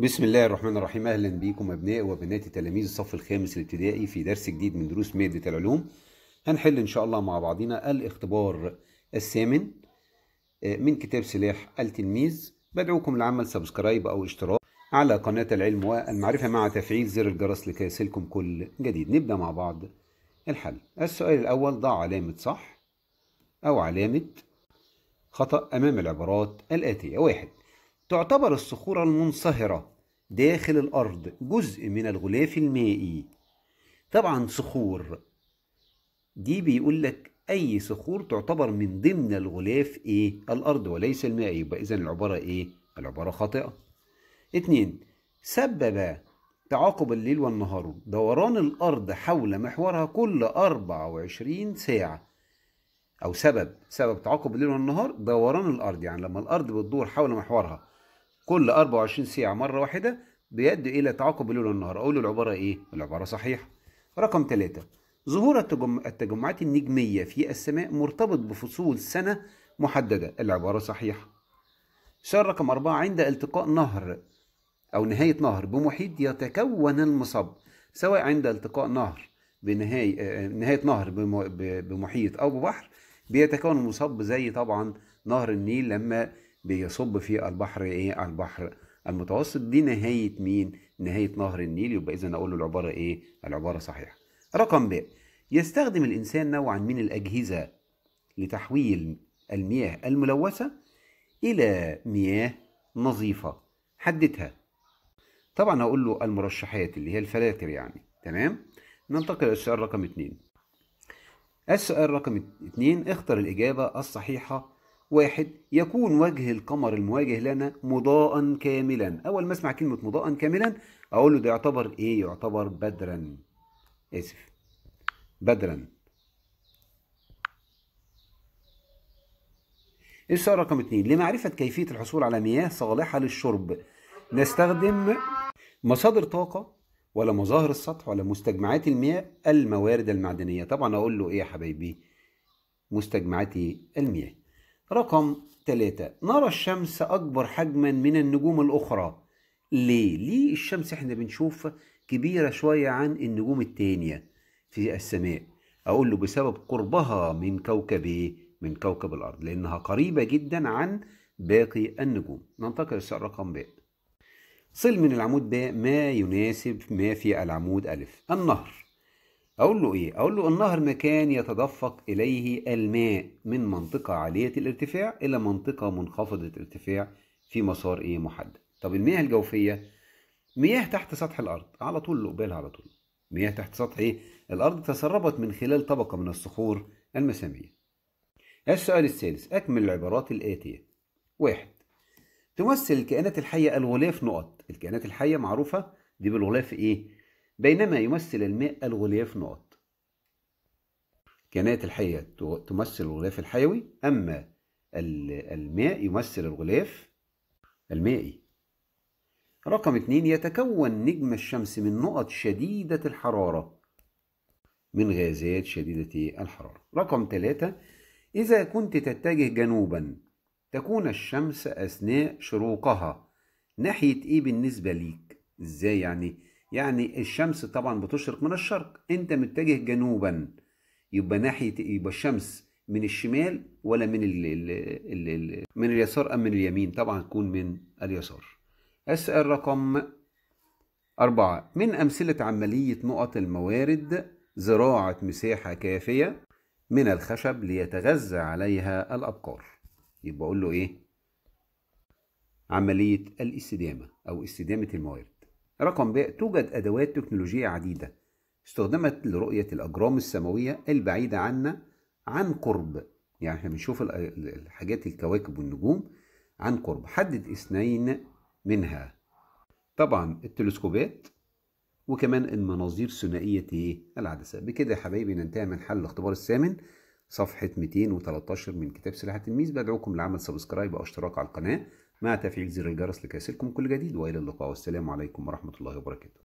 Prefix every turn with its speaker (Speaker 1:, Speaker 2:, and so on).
Speaker 1: بسم الله الرحمن الرحيم اهلا بيكم ابناء وبناتي تلاميذ الصف الخامس الابتدائي في درس جديد من دروس ماده العلوم هنحل ان شاء الله مع بعضنا الاختبار الثامن آه، من كتاب سلاح التلميذ بدعوكم لعمل سبسكرايب او اشتراك على قناه العلم والمعرفه مع تفعيل زر الجرس لكي يصلكم كل جديد نبدا مع بعض الحل السؤال الاول ضع علامه صح او علامه خطا امام العبارات الاتيه واحد تعتبر الصخور المنصهرة داخل الأرض جزء من الغلاف المائي طبعا صخور دي بيقول لك أي صخور تعتبر من ضمن الغلاف إيه؟ الأرض وليس المائي يبقى إذا العبارة إيه؟ العبارة خاطئة اتنين سبب تعاقب الليل والنهار دوران الأرض حول محورها كل 24 ساعة أو سبب سبب تعاقب الليل والنهار دوران الأرض يعني لما الأرض بتدور حول محورها كل 24 ساعة مرة واحدة بيؤدي إلى تعاقب الليل والنهار أقول العبارة إيه؟ العبارة صحيحة رقم ثلاثة ظهور التجم... التجمعات النجمية في السماء مرتبط بفصول سنة محددة العبارة صحيحة سؤال رقم أربعة عند التقاء نهر أو نهاية نهر بمحيط يتكون المصب سواء عند التقاء نهر بنهاية آه، آه، نهاية نهر بمحيط أو ببحر بيتكون المصب زي طبعا نهر النيل لما بيصب في البحر ايه البحر المتوسط دي نهايه مين نهايه نهر النيل يبقى اذا اقول له العباره ايه العباره صحيحه رقم ب يستخدم الانسان نوعا من الاجهزه لتحويل المياه الملوثه الى مياه نظيفه حددها طبعا هقول له المرشحات اللي هي الفلاتر يعني تمام ننتقل للسؤال رقم اتنين السؤال رقم اتنين اختر الإجابة الصحيحة واحد يكون وجه القمر المواجه لنا مضاء كاملا أول ما أسمع كلمة مضاء كاملا أقول له ده يعتبر إيه؟ يعتبر بدرا آسف بدرا السؤال رقم اتنين لمعرفة كيفية الحصول على مياه صالحة للشرب نستخدم مصادر طاقة ولا مظاهر السطح ولا مستجمعات المياه الموارد المعدنية طبعا أقول له إيه يا حبايبي مستجمعات المياه رقم 3 نرى الشمس أكبر حجما من النجوم الأخرى ليه؟ ليه الشمس احنا بنشوف كبيرة شوية عن النجوم التانية في السماء أقول له بسبب قربها من كوكب إيه؟ من كوكب الأرض لأنها قريبة جدا عن باقي النجوم ننتقل للسؤال رقم ب صل من العمود ب ما يناسب ما في العمود ألف النهر أقول له إيه؟ أقول له النهر مكان يتدفق إليه الماء من منطقة عالية الارتفاع إلى منطقة منخفضة الارتفاع في مسار إيه محدد. طب المياه الجوفية مياه تحت سطح الأرض على طول لقبالها على طول. مياه تحت سطح إيه؟ الأرض تسربت من خلال طبقة من الصخور المسامية. السؤال الثالث أكمل العبارات الآتية. واحد تمثل الكائنات الحية الغلاف نقط، الكائنات الحية معروفة دي بالغلاف إيه؟ بينما يمثل الماء الغلاف نقط كانت الحية تمثل الغلاف الحيوي أما الماء يمثل الغلاف المائي رقم اتنين يتكون نجم الشمس من نقط شديدة الحرارة من غازات شديدة الحرارة رقم ثلاثة إذا كنت تتجه جنوبا تكون الشمس أثناء شروقها ناحية إيه بالنسبة ليك؟ إزاي يعني؟ يعني الشمس طبعا بتشرق من الشرق انت متجه جنوبا يبقى ناحيه يبقى الشمس من الشمال ولا من الـ الـ الـ الـ من اليسار ام من اليمين طبعا تكون من اليسار اسال رقم أربعة من أمثلة عملية نقط الموارد زراعة مساحة كافية من الخشب ليتغذى عليها الأبقار يبقى أقول له إيه؟ عملية الاستدامة أو استدامة الموارد رقم ب توجد أدوات تكنولوجية عديدة استخدمت لرؤية الأجرام السماوية البعيدة عنا عن قرب يعني احنا بنشوف الحاجات الكواكب والنجوم عن قرب حدد اثنين منها طبعا التلسكوبات وكمان المناظير ثنائية ايه العدسة بكده يا حبايبي ننتهي من حل الاختبار الثامن صفحة 213 من كتاب سلاح التلميذ بدعوكم لعمل سبسكرايب أو اشتراك على القناة مع تفعيل زر الجرس لكي يصلكم كل جديد والى اللقاء والسلام عليكم ورحمه الله وبركاته